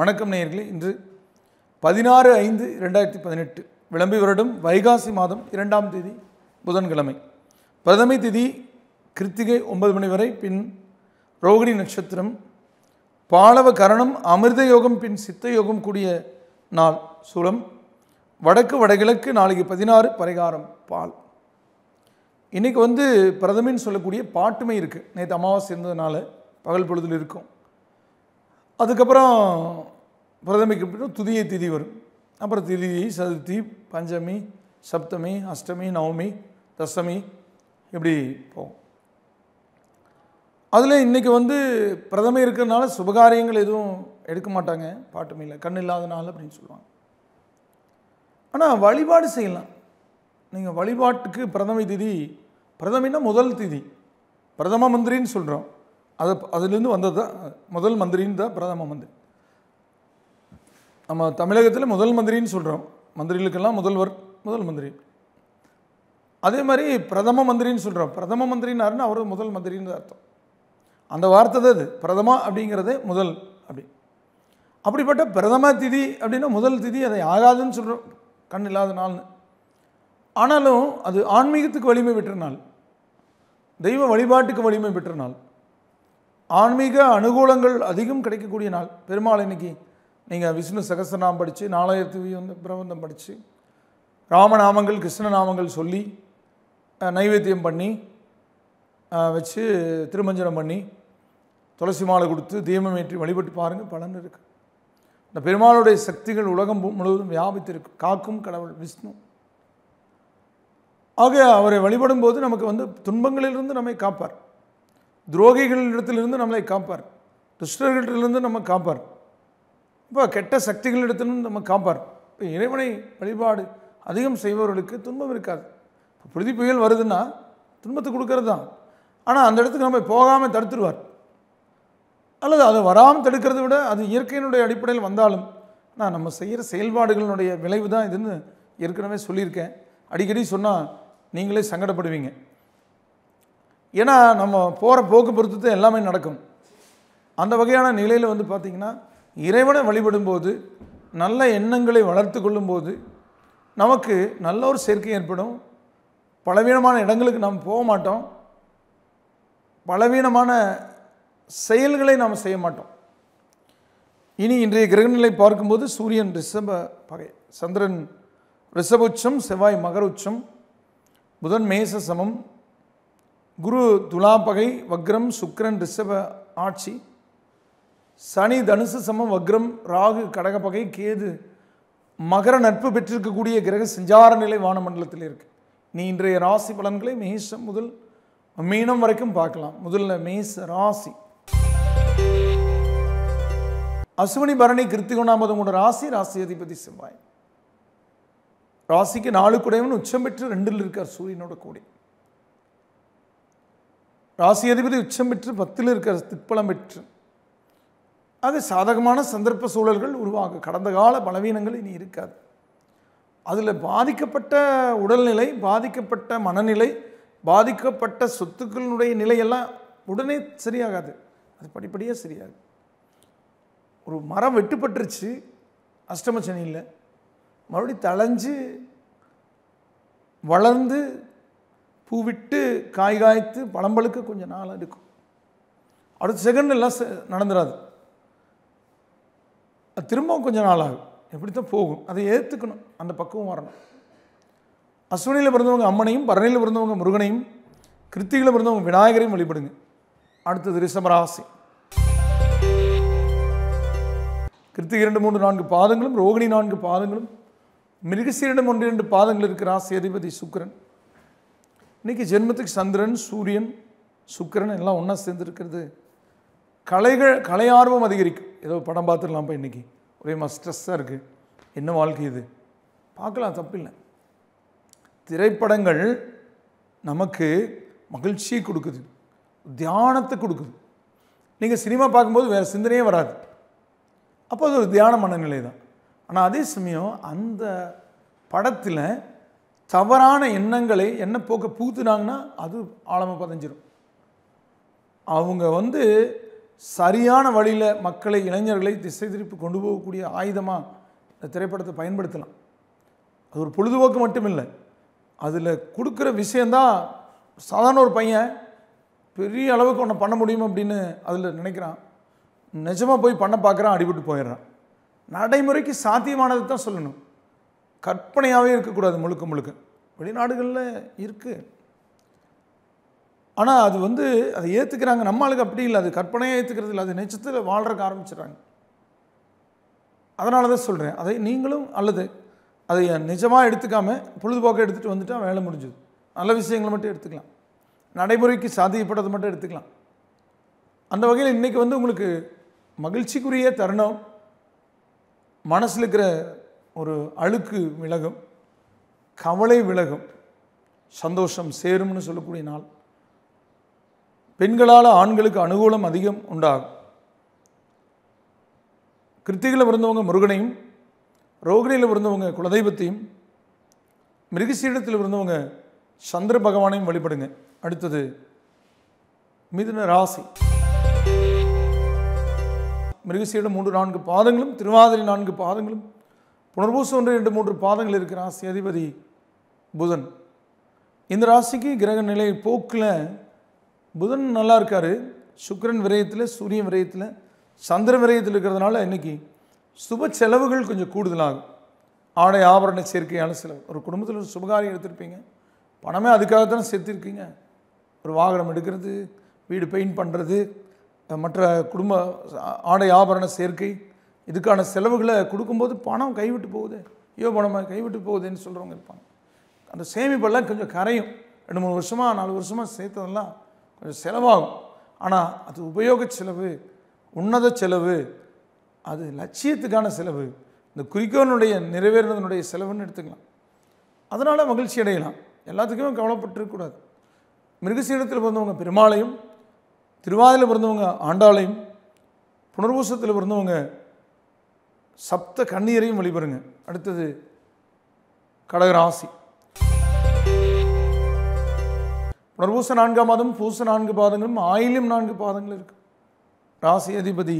வணக்கம் நேயர்களே இன்று பதினாறு ஐந்து இரண்டாயிரத்தி பதினெட்டு விளம்பி வருடம் வைகாசி மாதம் இரண்டாம் தேதி புதன்கிழமை பிரதமை திதி கிருத்திகை ஒன்பது மணி வரை பின் ரோகிணி நட்சத்திரம் பாலவ கரணம் அமிர்த யோகம் பின் சித்த யோகம் கூடிய நாள் சுரம் வடக்கு வடகிழக்கு நாளைக்கு பதினாறு பரிகாரம் பால் இன்றைக்கி வந்து பிரதமின்னு சொல்லக்கூடிய பாட்டுமை இருக்குது நேற்று அமாவாசை இருந்ததுனால பகல் பொழுதில் இருக்கும் அதுக்கப்புறம் பிரதமிக்கு துதிய திதி வரும் அப்புறம் திதி சதுர்த்தி பஞ்சமி சப்தமி அஷ்டமி நவமி தசமி இப்படி போகும் அதில் இன்றைக்கி வந்து பிரதமை இருக்கிறதுனால சுபகாரியங்கள் எதுவும் எடுக்க மாட்டாங்க பாட்டுமையில் கண் இல்லாத நாள் அப்படின்னு சொல்லுவாங்க ஆனால் வழிபாடு செய்யலாம் நீங்கள் வழிபாட்டுக்கு பிரதமை திதி பிரதமின்னா முதல் திதி பிரதம மந்திரின்னு சொல்கிறோம் அது அதுலேருந்து வந்தது தான் முதல் மந்திரின்னு தான் பிரதம மந்திரி நம்ம தமிழகத்தில் முதல் மந்திரின்னு சொல்கிறோம் மந்திரிகளுக்கெல்லாம் முதல்வர் முதல் மந்திரி அதே மாதிரி பிரதம மந்திரின்னு சொல்கிறோம் பிரதம மந்திரினாருன்னு அவர் முதல் மந்திரின்னு அர்த்தம் அந்த வார்த்தை தான் இது பிரதமா அப்படிங்கிறதே முதல் அப்படி அப்படிப்பட்ட பிரதம திதி அப்படின்னா முதல் திதி அதை ஆகாதுன்னு சொல்கிறோம் கண் இல்லாத நாள்னு ஆனாலும் அது ஆன்மீகத்துக்கு வலிமை பெற்ற நாள் தெய்வ வழிபாட்டுக்கு வலிமை பெற்ற நாள் ஆன்மீக அனுகூலங்கள் அதிகம் கிடைக்கக்கூடிய நாள் பெருமாள் இன்னைக்கு நீங்கள் விஷ்ணு சகசரநாம் படித்து நாலாயிரத்து வந்து பிரபந்தம் படித்து ராமநாமங்கள் கிருஷ்ணநாமங்கள் சொல்லி நைவேத்தியம் பண்ணி வச்சு திருமஞ்சனம் பண்ணி துளசி மாலை கொடுத்து தீபம் ஏற்றி வழிபட்டு பாருங்கள் பலன் இருக்குது இந்த பெருமாளுடைய சக்திகள் உலகம் முழுவதும் வியாபித்திருக்கு காக்கும் கடவுள் விஷ்ணு ஆக அவரை வழிபடும் போது நமக்கு வந்து துன்பங்களிலிருந்து நம்மை காப்பார் துரோகிகளிடத்திலிருந்து நம்மளை காப்பார் துஷ்டர்களிடத்திலிருந்து நம்ம காப்பார் இப்போ கெட்ட சக்திகளிடத்திலிருந்து நம்ம காப்பார் இப்போ இறைவனை வழிபாடு அதிகம் செய்பவர்களுக்கு துன்பம் இருக்காது இப்போ புழுதி புயல் வருதுன்னா துன்பத்தை கொடுக்கறது தான் ஆனால் அந்த இடத்துக்கு நம்ம போகாமல் தடுத்துருவார் அல்லது அது வராமல் தடுக்கிறத விட அது இயற்கையினுடைய அடிப்படையில் வந்தாலும் ஆனால் நம்ம செய்கிற செயல்பாடுகளினுடைய விளைவு தான் இதுன்னு ஏற்கனவே சொல்லியிருக்கேன் அடிக்கடி சொன்னால் நீங்களே சங்கடப்படுவீங்க ஏன்னா நம்ம போகிற போக்கு பொறுத்து தான் எல்லாமே நடக்கும் அந்த வகையான நிலையில் வந்து பார்த்திங்கன்னா இறைவனை வழிபடும்போது நல்ல எண்ணங்களை வளர்த்து கொள்ளும்போது நமக்கு நல்ல ஒரு சேர்க்கை ஏற்படும் பலவீனமான இடங்களுக்கு நாம் போக மாட்டோம் பலவீனமான செயல்களை நாம் செய்ய மாட்டோம் இனி இன்றைய கிரகநிலை பார்க்கும்போது சூரியன் ரிஷப பகை சந்திரன் ரிஷபுச்சம் உச்சம் செவ்வாய் மகர உச்சம் புதன் மேச சமம் குரு துலாபகை வக்ரம் சுக்ரன் ரிஷப ஆட்சி சனி தனுசு சமம் வக்ரம் ராகு கடகப்பகை கேது மகர நட்பு பெற்றிருக்கக்கூடிய கிரக சஞ்சார நிலை வானமண்டலத்தில் இருக்குது நீ இன்றைய ராசி பலன்களை மேஷம் முதல் மீனம் வரைக்கும் பார்க்கலாம் முதல்ல மேஷ ராசி அசுவனி பரணி கிருத்திகுணாமதமோட ராசி ராசி அதிபதி செவ்வாய் ராசிக்கு நாலு குடையவன் உச்சம் பெற்று ரெண்டில் இருக்கார் சூரியனோட கூட ராசி அதிபதி உச்சம் பெற்று பத்தில் இருக்கிற திப்பளம் பெற்று அது சாதகமான சந்தர்ப்ப சூழல்கள் உருவாகும் கடந்த கால பலவீனங்கள் இனி இருக்காது அதில் பாதிக்கப்பட்ட உடல்நிலை பாதிக்கப்பட்ட மனநிலை பாதிக்கப்பட்ட சொத்துக்களினுடைய நிலையெல்லாம் உடனே சரியாகாது அது படிப்படியாக சரியாகும் ஒரு மரம் வெட்டுப்பட்டுருச்சு அஷ்டமச்சனியில் மறுபடி மறுபடியும் தளைஞ்சு வளர்ந்து பூ விட்டு காய் காய்த்து பழம்பழுக்க கொஞ்சம் நாளாக இருக்கும் அடுத்த செகண்ட் எல்லாம் நடந்துடாது அது திரும்பவும் கொஞ்சம் நாள் ஆகும் எப்படி தான் போகும் அதை ஏற்றுக்கணும் அந்த பக்குவம் வரணும் அஸ்வினியில் பிறந்தவங்க அம்மனையும் பரணியில் பிறந்தவங்க முருகனையும் கிருத்திகில் பிறந்தவங்க விநாயகரையும் வழிபடுங்க அடுத்தது ரிஷபராசி கிருத்தி இரண்டு மூன்று நான்கு பாதங்களும் ரோகிணி நான்கு பாதங்களும் மிருகசீரிடம் இரண்டு ஒன்று இரண்டு பாதங்கள் இருக்கிற ராசி அதிபதி சுக்கரன் இன்றைக்கி ஜென்மத்துக்கு சந்திரன் சூரியன் சுக்கரன் எல்லாம் ஒன்றா சேர்ந்துருக்கிறது கலைகள் கலை ஆர்வம் அதிகரிக்கும் ஏதோ படம் பார்த்துடலாம்ப்பா இன்றைக்கி ஒரே மாதிரி ஸ்ட்ரெஸ்ஸாக இருக்குது என்ன வாழ்க்கை இது பார்க்கலாம் தப்பில்லை திரைப்படங்கள் நமக்கு மகிழ்ச்சியை கொடுக்குது தியானத்தை கொடுக்குது நீங்கள் சினிமா பார்க்கும்போது வேறு சிந்தனையே வராது அப்போ அது ஒரு தியான மனநிலை தான் ஆனால் அதே சமயம் அந்த படத்தில் தவறான எண்ணங்களை என்ன போக்க பூத்துனாங்கன்னா அது ஆழமாக பதிஞ்சிடும் அவங்க வந்து சரியான வழியில் மக்களை இளைஞர்களை திசை திருப்பி கொண்டு போகக்கூடிய ஆயுதமாக இந்த திரைப்படத்தை பயன்படுத்தலாம் அது ஒரு பொழுதுபோக்கு மட்டும் இல்லை அதில் கொடுக்குற விஷயந்தான் சாதாரண ஒரு பையன் பெரிய அளவுக்கு ஒன்றை பண்ண முடியும் அப்படின்னு அதில் நினைக்கிறான் நிஜமாக போய் பண்ண பார்க்குறான் அடிபட்டு போயிடுறான் நடைமுறைக்கு சாத்தியமானது தான் சொல்லணும் கற்பனையாகவே இருக்கக்கூடாது முழுக்க முழுக்க வெளிநாடுகளில் இருக்குது ஆனால் அது வந்து அதை ஏற்றுக்கிறாங்க நம்மளுக்கு அப்படி இல்லை அது கற்பனையாக ஏற்றுக்கிறது இல்லை அது நெச்சத்தில் வாழ்கிறக்க ஆரம்பிச்சிடுறாங்க அதனால தான் சொல்கிறேன் அதை நீங்களும் அல்லது அதை நிஜமாக எடுத்துக்காமல் பொழுதுபோக்கை எடுத்துகிட்டு வந்துட்டால் வேலை முடிஞ்சுது நல்ல விஷயங்களை மட்டும் எடுத்துக்கலாம் நடைமுறைக்கு சாதிக்கப்பட்டதை மட்டும் எடுத்துக்கலாம் அந்த வகையில் இன்றைக்கி வந்து உங்களுக்கு மகிழ்ச்சிக்குரிய தருணம் மனசில் இருக்கிற ஒரு அழுக்கு விலகும் கவலை விலகும் சந்தோஷம் சேரும்னு சொல்லக்கூடிய நாள் பெண்களால் ஆண்களுக்கு அனுகூலம் அதிகம் உண்டாகும் கிருத்திகளில் பிறந்தவங்க முருகனையும் ரோகிணியில் பிறந்தவங்க குலதெய்வத்தையும் மிருகசீடத்தில் இருந்தவங்க சந்திர பகவானையும் வழிபடுங்க அடுத்தது மிதுன ராசி மிருகசீடம் மூன்று நான்கு பாதங்களும் திருவாதிரி நான்கு பாதங்களும் புனர்பூசம் ஒன்று ரெண்டு மூன்று பாதங்கள் இருக்கிற ராசி அதிபதி புதன் இந்த ராசிக்கு கிரக நிலை போக்கில் புதன் நல்லா இருக்கார் சுக்கரன் விரயத்தில் சூரியன் விரயத்தில் சந்திர விரயத்தில் இருக்கிறதுனால இன்றைக்கி சுப செலவுகள் கொஞ்சம் கூடுதலாகும் ஆடை ஆபரண சேர்க்கையான செலவு ஒரு குடும்பத்தில் ஒரு சுபகாரியம் எடுத்திருப்பீங்க பணமே அதுக்காகத்தானே சேர்த்துருக்கீங்க ஒரு வாகனம் எடுக்கிறது வீடு பெயிண்ட் பண்ணுறது மற்ற குடும்ப ஆடை ஆபரண சேர்க்கை இதுக்கான செலவுகளை கொடுக்கும்போது பணம் கைவிட்டு போகுது ஐயோ பணம் கைவிட்டு போகுதுன்னு சொல்கிறவங்க இருப்பாங்க அந்த சேமிப்பெல்லாம் கொஞ்சம் கரையும் ரெண்டு மூணு வருஷமாக நாலு வருஷமாக சேர்த்ததெல்லாம் கொஞ்சம் செலவாகும் ஆனால் அது உபயோக செலவு உன்னத செலவு அது லட்சியத்துக்கான செலவு இந்த குறிக்கோனுடைய நிறைவேறினதனுடைய செலவுன்னு எடுத்துக்கலாம் அதனால் மகிழ்ச்சி அடையலாம் எல்லாத்துக்குமே கவலைப்பட்டிருக்கக்கூடாது மிருகசீடத்தில் பிறந்தவங்க பெருமாளையும் திருவாதியில் பிறந்தவங்க ஆண்டாளையும் புனர்பூசத்தில் பிறந்தவங்க சப்த கண்ணீரையும் வழிபடுங்க அடுத்தது கடகராசி புனர்பூச நான்காம் மாதம் பூச நான்கு பாதங்களும் ஆயிலும் நான்கு பாதங்கள் இருக்கு ராசி அதிபதி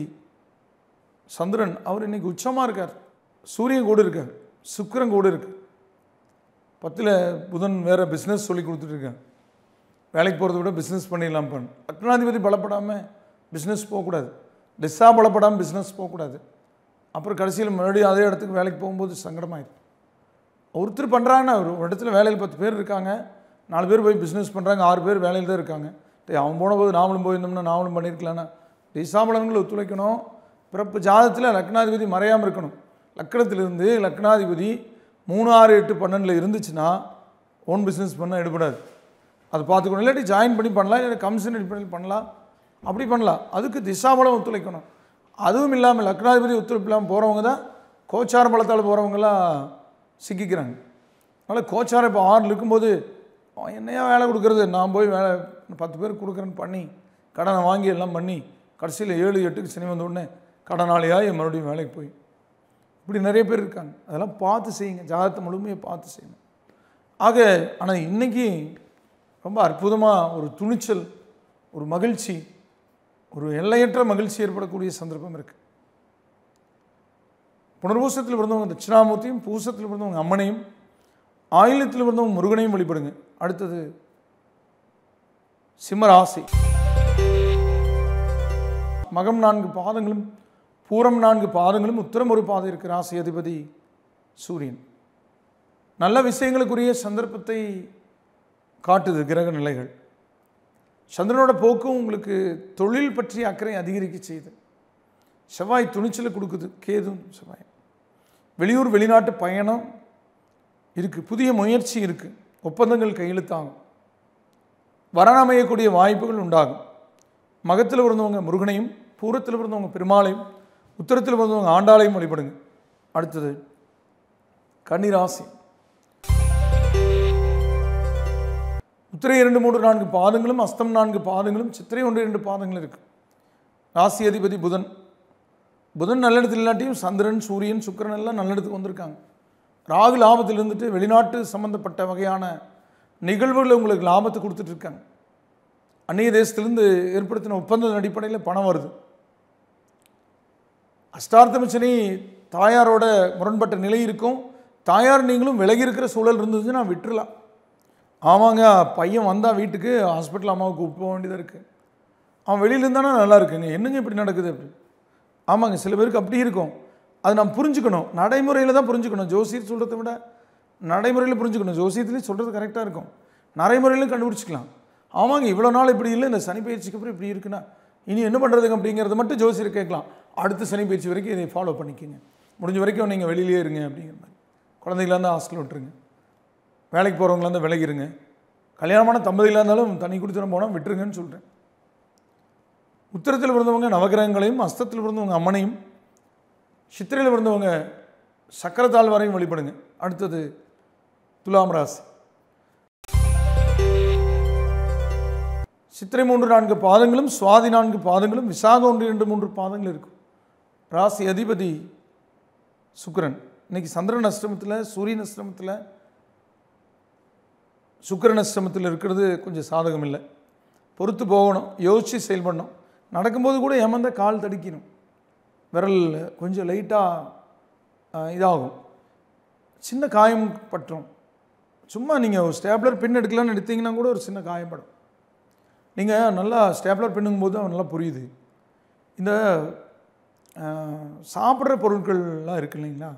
சந்திரன் அவர் இன்னைக்கு உச்சமாக இருக்கார் சூரியன் கூட இருக்கார் சுக்கரன் கூட இருக்கு பத்தில் புதன் வேற பிஸ்னஸ் சொல்லி கொடுத்துட்ருக்கேன் வேலைக்கு போகிறத விட பிஸ்னஸ் பண்ணிடலாம் பண்ணு அக்னாதிபதி பலப்படாமல் பிஸ்னஸ் போகக்கூடாது டிஸ்ஸாக பலப்படாமல் பிஸ்னஸ் போகக்கூடாது அப்புறம் கடைசியில் மறுபடியும் அதே இடத்துக்கு வேலைக்கு போகும்போது சங்கடமாயிடும் ஒருத்தர் பண்ணுறாங்கன்னா ஒரு இடத்துல வேலையில் பத்து பேர் இருக்காங்க நாலு பேர் போய் பிஸ்னஸ் பண்ணுறாங்க ஆறு பேர் வேலையில் தான் இருக்காங்க டேய் அவன் போன போது நாமளும் போயிருந்தோம்னா நாமளும் பண்ணியிருக்கலாம்னா டிசாம்பளங்கள் ஒத்துழைக்கணும் பிறப்பு ஜாதத்தில் லக்னாதிபதி மறையாமல் இருக்கணும் லக்கணத்திலிருந்து லக்னாதிபதி மூணு ஆறு எட்டு பன்னெண்டில் இருந்துச்சுன்னா ஓன் பிஸ்னஸ் பண்ண எடுபடாது அதை பார்த்துக்கணும் இல்லாட்டி ஜாயின் பண்ணி பண்ணலாம் இல்லை கமிஷன் அடிப்படையில் பண்ணலாம் அப்படி பண்ணலாம் அதுக்கு திசாபலம் ஒத்துழைக்கணும் அதுவும் இல்லாமல் லக்னாதிபதி உத்தரவு இல்லாமல் போகிறவங்க தான் கோச்சார பலத்தால் போகிறவங்களாம் சிக்கிக்கிறாங்க அதனால் கோச்சாரம் இப்போ ஆறு இருக்கும்போது என்னையா வேலை கொடுக்குறது நான் போய் வேலை பத்து பேர் கொடுக்குறேன்னு பண்ணி கடனை வாங்கி எல்லாம் பண்ணி கடைசியில் ஏழு எட்டுக்கு சினிமா வந்தோடனே கடனாளியாக மறுபடியும் வேலைக்கு போய் இப்படி நிறைய பேர் இருக்காங்க அதெல்லாம் பார்த்து செய்யுங்க ஜாதகத்தை முழுமையை பார்த்து செய்யுங்க ஆக ஆனால் இன்றைக்கி ரொம்ப அற்புதமாக ஒரு துணிச்சல் ஒரு மகிழ்ச்சி ஒரு எல்லையற்ற மகிழ்ச்சி ஏற்படக்கூடிய சந்தர்ப்பம் இருக்குது புனர்பூசத்தில் பிறந்தவங்க தட்சிணாமூர்த்தியும் பூசத்தில் பிறந்தவங்க அம்மனையும் ஆயிலத்தில் பிறந்தவங்க முருகனையும் வழிபடுங்க அடுத்தது சிம்மராசி மகம் நான்கு பாதங்களும் பூரம் நான்கு பாதங்களும் உத்தரம் ஒரு பாதம் இருக்கிற ராசி அதிபதி சூரியன் நல்ல விஷயங்களுக்குரிய சந்தர்ப்பத்தை காட்டுது கிரக நிலைகள் சந்திரனோட போக்கும் உங்களுக்கு தொழில் பற்றிய அக்கறை அதிகரிக்க செய்யுது செவ்வாய் துணிச்சலை கொடுக்குது கேதும் செவ்வாய் வெளியூர் வெளிநாட்டு பயணம் இருக்குது புதிய முயற்சி இருக்குது ஒப்பந்தங்கள் கையெழுத்தாகும் வரணமையக்கூடிய வாய்ப்புகள் உண்டாகும் மகத்தில் பிறந்தவங்க முருகனையும் பூரத்தில் பிறந்தவங்க பெருமாளையும் உத்தரத்தில் பிறந்தவங்க ஆண்டாளையும் வழிபடுங்க அடுத்தது கன்னிராசி உத்திரை இரண்டு மூன்று நான்கு பாதங்களும் அஸ்தம் நான்கு பாதங்களும் சித்திரை ஒன்று இரண்டு பாதங்கள் இருக்குது ராசி அதிபதி புதன் புதன் நல்ல இடத்துல இல்லாட்டியும் சந்திரன் சூரியன் சுக்கரன் எல்லாம் நல்ல இடத்துக்கு வந்திருக்காங்க ராகு லாபத்தில் இருந்துட்டு வெளிநாட்டு சம்மந்தப்பட்ட வகையான நிகழ்வுகளை உங்களுக்கு லாபத்தை கொடுத்துட்ருக்காங்க அந்நிய தேசத்திலேருந்து ஏற்படுத்தின ஒப்பந்தத்தின் அடிப்படையில் பணம் வருது அஷ்டார்த்தமிச்சனி தாயாரோட முரண்பட்ட நிலை இருக்கும் தாயார் நீங்களும் விலகி இருக்கிற சூழல் இருந்துச்சுன்னா விட்டுருலாம் ஆமாங்க பையன் வந்தால் வீட்டுக்கு ஹாஸ்பிட்டல் அம்மாவை கூப்பிட்டு போக வேண்டியதாக இருக்குது அவன் இருந்தானா நல்லா இருக்குங்க என்னங்க இப்படி நடக்குது அப்படி ஆமாங்க சில பேருக்கு அப்படி இருக்கும் அது நம்ம புரிஞ்சுக்கணும் நடைமுறையில் தான் புரிஞ்சுக்கணும் ஜோசியர் சொல்கிறத விட நடைமுறையில் புரிஞ்சுக்கணும் ஜோசியத்துலேயும் சொல்கிறது கரெக்டாக இருக்கும் நடைமுறையிலும் கண்டுபிடிச்சிக்கலாம் ஆமாங்க இவ்வளோ நாள் இப்படி இல்லை இந்த சனி பயிற்சிக்கு அப்புறம் இப்படி இருக்குன்னா இனி என்ன பண்ணுறதுங்க அப்படிங்கிறத மட்டும் ஜோசியர் கேட்கலாம் அடுத்த சனி பயிற்சி வரைக்கும் இதை ஃபாலோ பண்ணிக்கோங்க முடிஞ்ச வரைக்கும் நீங்கள் வெளியிலேயே இருங்க அப்படிங்கிற மாதிரி குழந்தைங்களாம் தான் ஹாஸ்டல் விட்டுருங்க வேலைக்கு போகிறவங்களாம் விலகிருங்க கல்யாணமான தம்பதிகளாக இருந்தாலும் தண்ணி குடித்தனம் போனால் விட்டுருங்கன்னு சொல்கிறேன் உத்தரத்தில் பிறந்தவங்க நவகிரகங்களையும் அஸ்தத்தில் பிறந்தவங்க அம்மனையும் சித்திரையில் பிறந்தவங்க சக்கரத்தால் வரையும் வழிபடுங்க அடுத்தது துலாம் ராசி சித்திரை மூன்று நான்கு பாதங்களும் சுவாதி நான்கு பாதங்களும் விசாக ஒன்று இரண்டு மூன்று பாதங்கள் இருக்கும் ராசி அதிபதி சுக்கரன் இன்றைக்கி சந்திரன் அஷ்டமத்தில் சூரியன் அஷ்டமத்தில் சுக்கரநஷ்டமத்தில் இருக்கிறது கொஞ்சம் சாதகம் இல்லை பொறுத்து போகணும் யோசித்து செயல்படணும் நடக்கும்போது கூட ஏமாந்த கால் தடுக்கணும் விரல் கொஞ்சம் லைட்டாக இதாகும் சின்ன காயம் பற்றும் சும்மா நீங்கள் ஒரு ஸ்டேப்லர் பின் எடுக்கலான்னு எடுத்தீங்கன்னா கூட ஒரு சின்ன காயப்படும் நீங்கள் நல்லா ஸ்டேப்லர் பின்னுங்கும் போது நல்லா புரியுது இந்த சாப்பிட்ற பொருட்கள்லாம் இருக்குது இல்லைங்களா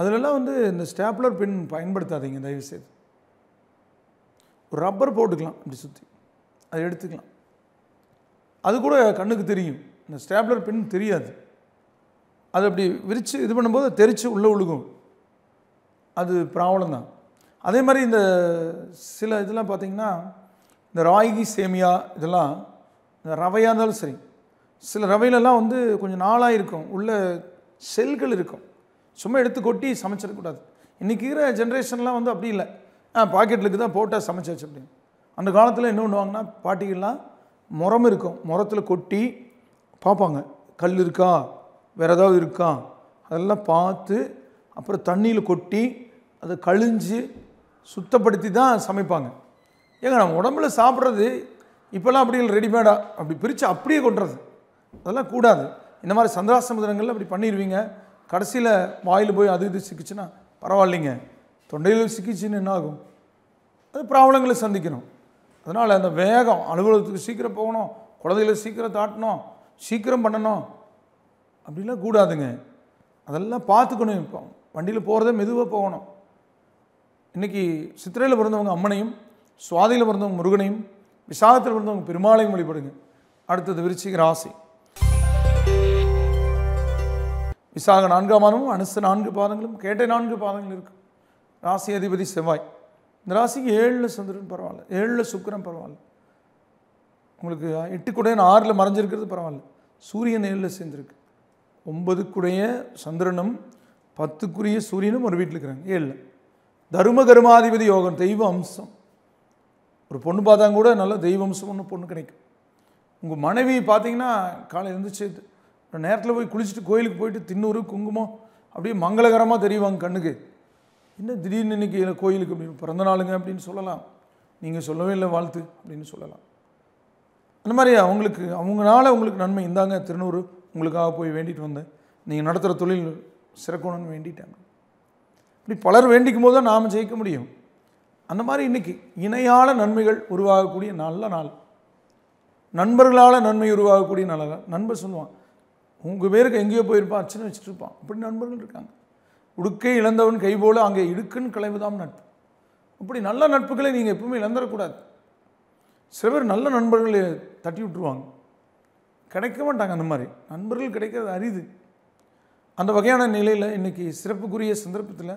அதிலெல்லாம் வந்து இந்த ஸ்டேப்லர் பின் பயன்படுத்தாதீங்க தயவுசெய்து ஒரு ரப்பர் போட்டுக்கலாம் இப்படி சுற்றி அதை எடுத்துக்கலாம் அது கூட கண்ணுக்கு தெரியும் இந்த ஸ்டேப்லர் பின் தெரியாது அது அப்படி விரித்து இது பண்ணும்போது தெரித்து உள்ளே உழுகும் அது ப்ராப்ளம் தான் அதே மாதிரி இந்த சில இதெல்லாம் பார்த்திங்கன்னா இந்த ராகி சேமியா இதெல்லாம் இந்த ரவையாக இருந்தாலும் சரி சில ரவையிலலாம் வந்து கொஞ்சம் நாளாக இருக்கும் உள்ள செல்கள் இருக்கும் சும்மா எடுத்து கொட்டி சமைச்சிடக்கூடாது இன்றைக்கி இருக்கிற ஜென்ரேஷன்லாம் வந்து அப்படி இல்லை ஆ பாக்கெட்லுக்கு தான் போட்டால் சமைச்சாச்சு வச்சு அப்படின்னு அந்த காலத்தில் என்ன பண்ணுவாங்கன்னா பாட்டிகள்லாம் முரம் இருக்கும் முரத்தில் கொட்டி பார்ப்பாங்க கல் இருக்கா வேறு ஏதாவது இருக்கா அதெல்லாம் பார்த்து அப்புறம் தண்ணியில் கொட்டி அதை கழிஞ்சு சுத்தப்படுத்தி தான் சமைப்பாங்க ஏங்க நம்ம உடம்புல சாப்பிட்றது இப்போல்லாம் அப்படி ரெடிமேடாக அப்படி பிரித்து அப்படியே கொண்டுறது அதெல்லாம் கூடாது இந்த மாதிரி சந்திராசமுதிரங்களில் அப்படி பண்ணிடுவீங்க கடைசியில் வாயில் போய் அது இது சிக்கிச்சுன்னா பரவாயில்லைங்க தொண்டையில் சிக்கிச்சின்னு என்ன ஆகும் அது ப்ராப்ளங்களை சந்திக்கணும் அதனால் அந்த வேகம் அலுவலகத்துக்கு சீக்கிரம் போகணும் குழந்தையில சீக்கிரம் தாட்டணும் சீக்கிரம் பண்ணணும் அப்படிலாம் கூடாதுங்க அதெல்லாம் பார்த்துக்கணும் இப்போ வண்டியில் போகிறதே மெதுவாக போகணும் இன்றைக்கி சித்திரையில் பிறந்தவங்க அம்மனையும் சுவாதியில் பிறந்தவங்க முருகனையும் விசாகத்தில் பிறந்தவங்க பெருமாளையும் வழிபடுங்க அடுத்தது விருச்சிக ராசி விசாக நான்காம் மாதமும் அனுச நான்கு பாதங்களும் கேட்ட நான்கு பாதங்கள் இருக்குது ராசி அதிபதி செவ்வாய் இந்த ராசிக்கு ஏழில் சந்திரன் பரவாயில்ல ஏழில் சுக்கரன் பரவாயில்ல உங்களுக்கு எட்டு எட்டுக்குடைய ஆறில் மறைஞ்சிருக்கிறது பரவாயில்ல சூரியன் ஏழில் சேர்ந்துருக்கு ஒன்பதுக்குடைய சந்திரனும் பத்துக்குரிய சூரியனும் ஒரு வீட்டில் இருக்கிறாங்க ஏழில் தரும கருமாதிபதி யோகம் தெய்வ அம்சம் ஒரு பொண்ணு பார்த்தா கூட நல்ல தெய்வ அம்சம் ஒன்று பொண்ணு கிடைக்கும் உங்கள் மனைவி பார்த்தீங்கன்னா காலை எழுந்துச்சு நேரத்தில் போய் குளிச்சுட்டு கோயிலுக்கு போயிட்டு தின்னூறு குங்குமம் அப்படியே மங்களகரமாக தெரியுவாங்க கண்ணுக்கு என்ன திடீர்னு இன்றைக்கி கோயிலுக்கு அப்படின்னு பிறந்த நாளுங்க அப்படின்னு சொல்லலாம் நீங்கள் சொல்லவே இல்லை வாழ்த்து அப்படின்னு சொல்லலாம் அந்த மாதிரி அவங்களுக்கு அவங்களால உங்களுக்கு நன்மை இந்தாங்க திருநூறு உங்களுக்காக போய் வேண்டிட்டு வந்தேன் நீங்கள் நடத்துகிற தொழில் சிறக்கணும்னு வேண்டிட்டாங்க இப்படி பலர் வேண்டிக்கும் போது தான் நாம் ஜெயிக்க முடியும் அந்த மாதிரி இன்றைக்கி இணையான நன்மைகள் உருவாகக்கூடிய நல்ல நாள் நண்பர்களால் நன்மை உருவாகக்கூடிய நல்ல நாள் நண்பர் சொல்லுவான் உங்கள் பேருக்கு எங்கேயோ போயிருப்பான் சின்ன வச்சுட்டு இருப்பான் அப்படி நண்பர்கள் இருக்காங்க உடுக்கை இழந்தவன் கைபோல அங்கே இடுக்குன்னு கிளைவுதான் நட்பு அப்படி நல்ல நட்புகளை நீங்கள் எப்பவுமே இழந்துடக்கூடாது சில பேர் நல்ல நண்பர்களை தட்டி விட்டுருவாங்க கிடைக்க மாட்டாங்க அந்த மாதிரி நண்பர்கள் கிடைக்கிறது அரிது அந்த வகையான நிலையில் இன்றைக்கி சிறப்புக்குரிய சந்தர்ப்பத்தில்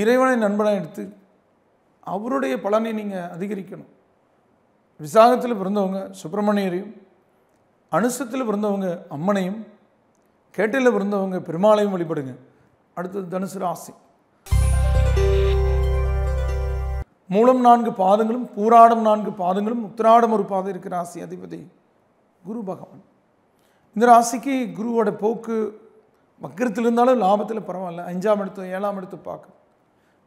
இறைவனை நண்பனாக எடுத்து அவருடைய பலனை நீங்கள் அதிகரிக்கணும் விசாகத்தில் பிறந்தவங்க சுப்பிரமணியரையும் அனுசத்தில் பிறந்தவங்க அம்மனையும் கேட்டையில் பிறந்தவங்க பெருமாளையும் வழிபடுங்க அடுத்தது தனுசு ராசி மூலம் நான்கு பாதங்களும் பூராடம் நான்கு பாதங்களும் உத்திராடம் ஒரு பாதம் இருக்கிற ராசி அதிபதி குரு பகவான் இந்த ராசிக்கு குருவோட போக்கு வக்கரத்தில் இருந்தாலும் லாபத்தில் பரவாயில்ல அஞ்சாம் இடத்து ஏழாம் இடத்து பார்க்க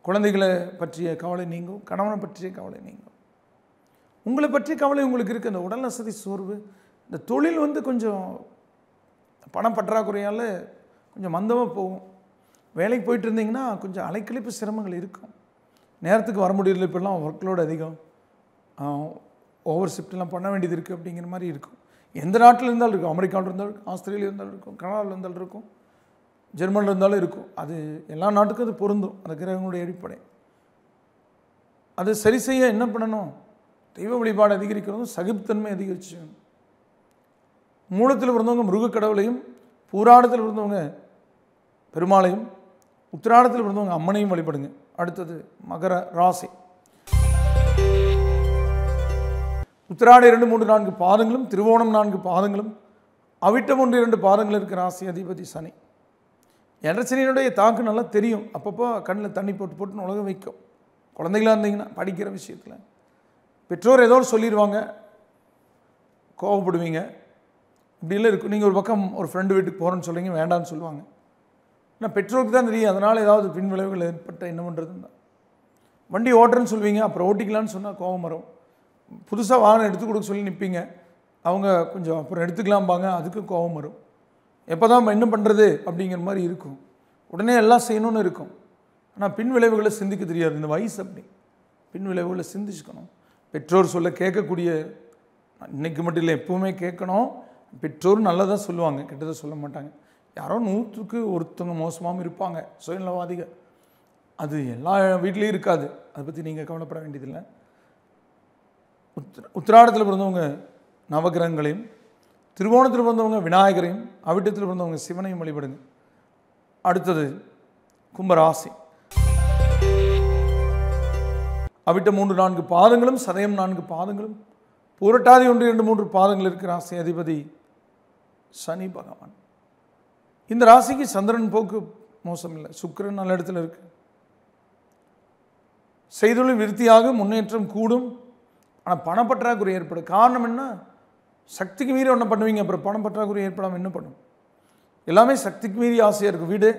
குழந்தைகளை பற்றிய கவலை நீங்கும் கணவனை பற்றிய கவலை நீங்கும் உங்களை பற்றிய கவலை உங்களுக்கு இருக்குது இந்த உடல் வசதி சோர்வு இந்த தொழில் வந்து கொஞ்சம் பணம் பற்றாக்குறையால் கொஞ்சம் மந்தமாக போகும் வேலைக்கு போயிட்டு இருந்தீங்கன்னா கொஞ்சம் அலைக்கழிப்பு சிரமங்கள் இருக்கும் நேரத்துக்கு வர முடியல இப்போல்லாம் ஒர்க் லோடு அதிகம் ஓவர் ஷிஃப்ட்லாம் பண்ண வேண்டியது இருக்குது அப்படிங்கிற மாதிரி இருக்கும் எந்த நாட்டில் இருந்தாலும் இருக்கும் அமெரிக்காவில் இருந்தாலும் இருக்கும் ஆஸ்திரேலியா இருந்தாலும் இருக்கும் கனடாவில் இருந்தாலும் இருக்கும் ஜெர்மனில் இருந்தாலும் இருக்கும் அது எல்லா நாட்டுக்கும் அது பொருந்தும் அந்த கிரகங்களுடைய அடிப்படை அதை சரி செய்ய என்ன பண்ணணும் தெய்வ வழிபாடு அதிகரிக்கிறதும் சகிப்புத்தன்மை அதிகரிச்சு மூலத்தில் இருந்தவங்க மிருக கடவுளையும் பூராடத்தில் இருந்தவங்க பெருமாளையும் உத்திராடத்தில் பிறந்தவங்க அம்மனையும் வழிபடுங்க அடுத்தது மகர ராசி உத்திராட இரண்டு மூன்று நான்கு பாதங்களும் திருவோணம் நான்கு பாதங்களும் அவிட்டம் ஒன்று இரண்டு பாதங்கள் இருக்கிற ராசி அதிபதி சனி எடச்சனியினுடைய தாக்கு நல்லா தெரியும் அப்பப்போ கண்ணில் தண்ணி போட்டு போட்டுன்னு உலக வைக்கும் குழந்தைகளாக இருந்தீங்கன்னா படிக்கிற விஷயத்தில் பெற்றோர் ஏதோ சொல்லிடுவாங்க கோவப்படுவீங்க இப்படிலாம் இருக்கும் நீங்கள் ஒரு பக்கம் ஒரு ஃப்ரெண்டு வீட்டுக்கு போகிறேன்னு சொல்லிங்க வேண்டான்னு சொல்லுவாங்க ஆனால் பெட்ரோலுக்கு தான் தெரியும் அதனால் ஏதாவது பின்விளைவுகள் ஏற்பட்ட என்ன பண்ணுறதுன்னு வண்டி ஓட்டுறேன்னு சொல்லுவீங்க அப்புறம் ஓட்டிக்கலான்னு சொன்னால் கோபம் வரும் புதுசாக வாகனம் எடுத்து கொடுக்க சொல்லி நிற்பீங்க அவங்க கொஞ்சம் அப்புறம் எடுத்துக்கலாம்பாங்க அதுக்கு கோபம் வரும் எப்போ தான் என்ன பண்ணுறது அப்படிங்கிற மாதிரி இருக்கும் உடனே எல்லாம் செய்யணும்னு இருக்கும் ஆனால் பின் விளைவுகளை சிந்திக்க தெரியாது இந்த வயசு அப்படி பின் விளைவுகளை சிந்திச்சுக்கணும் பெற்றோர் சொல்ல கேட்கக்கூடிய இன்றைக்கு மட்டும் இல்லை எப்போவுமே கேட்கணும் பெற்றோர் நல்லதாக சொல்லுவாங்க கெட்டதாக சொல்ல மாட்டாங்க யாரோ நூற்றுக்கு ஒருத்தவங்க மோசமாகவும் இருப்பாங்க சுயநலவாதிகள் அது எல்லா வீட்லேயும் இருக்காது அதை பற்றி நீங்கள் கவலைப்பட வேண்டியதில்லை உத் உத்திராடத்தில் பிறந்தவங்க நவகிரகங்களையும் திருவோணத்தில் பிறந்தவங்க விநாயகரையும் அவிட்டத்தில் பிறந்தவங்க சிவனையும் வழிபடுங்க அடுத்தது கும்பராசி அவிட்ட மூன்று நான்கு பாதங்களும் சதயம் நான்கு பாதங்களும் புரட்டாதி ஒன்று இரண்டு மூன்று பாதங்கள் இருக்கிற ராசி அதிபதி சனி பகவான் இந்த ராசிக்கு சந்திரன் போக்கு மோசம் இல்லை சுக்கரன் நல்ல இடத்துல இருக்கு செய்தொழில் விருத்தியாக முன்னேற்றம் கூடும் ஆனால் பணப்பற்றாக்குறை ஏற்படும் காரணம் என்ன சக்திக்கு மீறி ஒன்று பண்ணுவீங்க அப்புறம் பணம் பற்றாக்குறை ஏற்படாமல் என்ன பண்ணும் எல்லாமே சக்திக்கு மீறி ஆசையாக இருக்கும் வீடு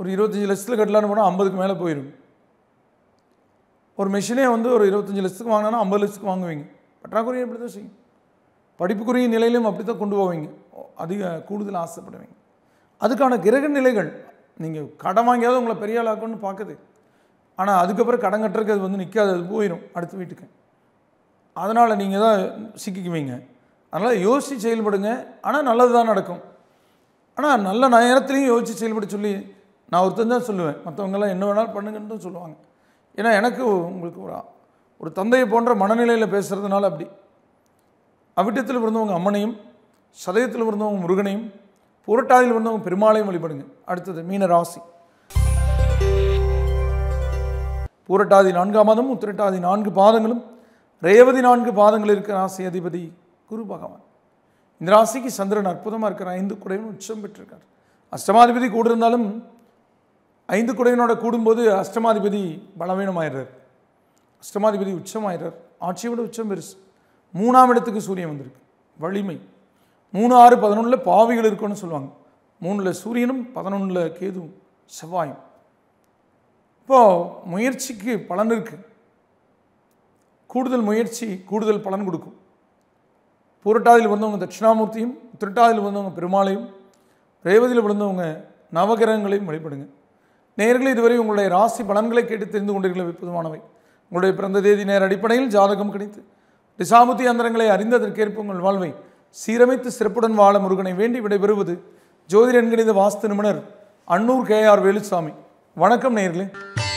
ஒரு இருபத்தஞ்சி லட்சத்தில் கட்டலான்னு போனால் ஐம்பதுக்கு மேலே போயிடும் ஒரு மிஷினே வந்து ஒரு இருபத்தஞ்சி லட்சத்துக்கு வாங்கினா ஐம்பது லட்சத்துக்கு வாங்குவீங்க பற்றாக்குறை ஏற்படுத்த செய்யும் படிப்புக்குரிய நிலையிலும் அப்படி தான் கொண்டு போவீங்க அதிக கூடுதல் ஆசைப்படுவீங்க அதுக்கான கிரக நிலைகள் நீங்கள் கடன் வாங்கியாவது உங்களை பெரிய ஆளாக்குன்னு பார்க்குது ஆனால் அதுக்கப்புறம் கடன் கட்டுறதுக்கு அது வந்து நிற்காது அது போயிடும் அடுத்த வீட்டுக்கு அதனால் நீங்கள் தான் சிக்கிக்குவீங்க அதனால் யோசித்து செயல்படுங்க ஆனால் நல்லது தான் நடக்கும் ஆனால் நல்ல நேரத்துலையும் யோசித்து செயல்பட சொல்லி நான் ஒருத்தன் தான் சொல்லுவேன் மற்றவங்கெல்லாம் என்ன வேணாலும் பண்ணுங்கன்னு சொல்லுவாங்க ஏன்னா எனக்கு உங்களுக்கு ஒரு ஒரு தந்தையை போன்ற மனநிலையில் பேசுகிறதுனால அப்படி அவிட்டத்தில் பிறந்தவங்க அம்மனையும் சதயத்தில் பிறந்தவங்க முருகனையும் புரட்டாதியில் வந்தவங்க பெருமாளையும் வழிபடுங்க அடுத்தது மீன ராசி பூரட்டாதி நான்காம் மாதமும் உத்திரட்டாதி நான்கு பாதங்களும் ரேவதி நான்கு பாதங்கள் இருக்கிற ராசி அதிபதி குரு பகவான் இந்த ராசிக்கு சந்திரன் அற்புதமாக இருக்கிற ஐந்து குடையும் உச்சம் பெற்றிருக்கார் அஷ்டமாதிபதி கூட இருந்தாலும் ஐந்து குடையினோட கூடும்போது அஷ்டமாதிபதி பலவீனம் ஆயிடுறார் அஷ்டமாதிபதி உச்சம் ஆயிடுறார் ஆட்சியோட உச்சம் பெருசு மூணாம் இடத்துக்கு சூரியன் வந்திருக்கு வலிமை மூணு ஆறு பதினொன்றில் பாவிகள் இருக்கும்னு சொல்லுவாங்க மூணில் சூரியனும் பதினொன்றில் கேதுவும் செவ்வாயும் இப்போது முயற்சிக்கு பலன் இருக்குது கூடுதல் முயற்சி கூடுதல் பலன் கொடுக்கும் பூரட்டாதியில் வந்தவங்க தட்சிணாமூர்த்தியும் திருட்டாதியில் வந்தவங்க பெருமாளையும் ரேவதியில் விழுந்தவங்க நவகிரகங்களையும் வழிபடுங்க நேர்களை இதுவரை உங்களுடைய ராசி பலன்களை கேட்டு தெரிந்து கொண்டீர்கள் பொதுவானவை உங்களுடைய பிறந்த தேதி நேர அடிப்படையில் ஜாதகம் கிடைத்து திசாமுத்தி அந்தரங்களை அறிந்ததற்கேற்ப உங்கள் வாழ்வை சீரமைத்து சிறப்புடன் வாழ முருகனை வேண்டி விடைபெறுவது ஜோதிடன் கணித வாஸ்து நிபுணர் அன்னூர் கே ஆர் வேலுசாமி வணக்கம் நேர்களே